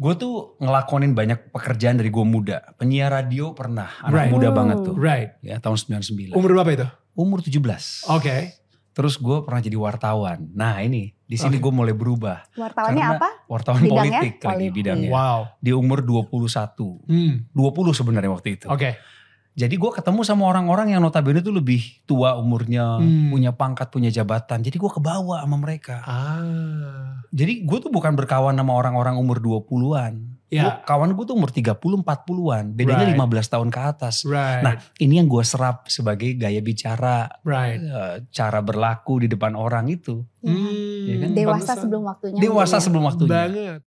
gue tuh ngelakonin banyak pekerjaan dari gue muda. Penyiar radio pernah, anak right. muda oh. banget tuh. Right. Ya tahun 99. Umur berapa itu? Umur 17. Oke. Okay. Terus gue pernah jadi wartawan. Nah ini, di sini okay. gue mulai berubah. Wartawannya apa? Wartawan bidangnya? politik lagi bidangnya. Wow. Di umur 21. Hmm. 20 sebenarnya waktu itu. Oke. Okay. Jadi gue ketemu sama orang-orang yang notabene tuh lebih tua umurnya, hmm. punya pangkat, punya jabatan. Jadi gue kebawa sama mereka. Ah. Jadi gue tuh bukan berkawan sama orang-orang umur 20-an. Ya. Gua, kawan gue tuh umur 30-40an. Bedanya right. 15 tahun ke atas. Right. Nah ini yang gue serap sebagai gaya bicara. Right. Eh, cara berlaku di depan orang itu. Hmm. Ya kan? Dewasa Bangsa. sebelum waktunya. Dewasa iya. sebelum waktunya. Banget.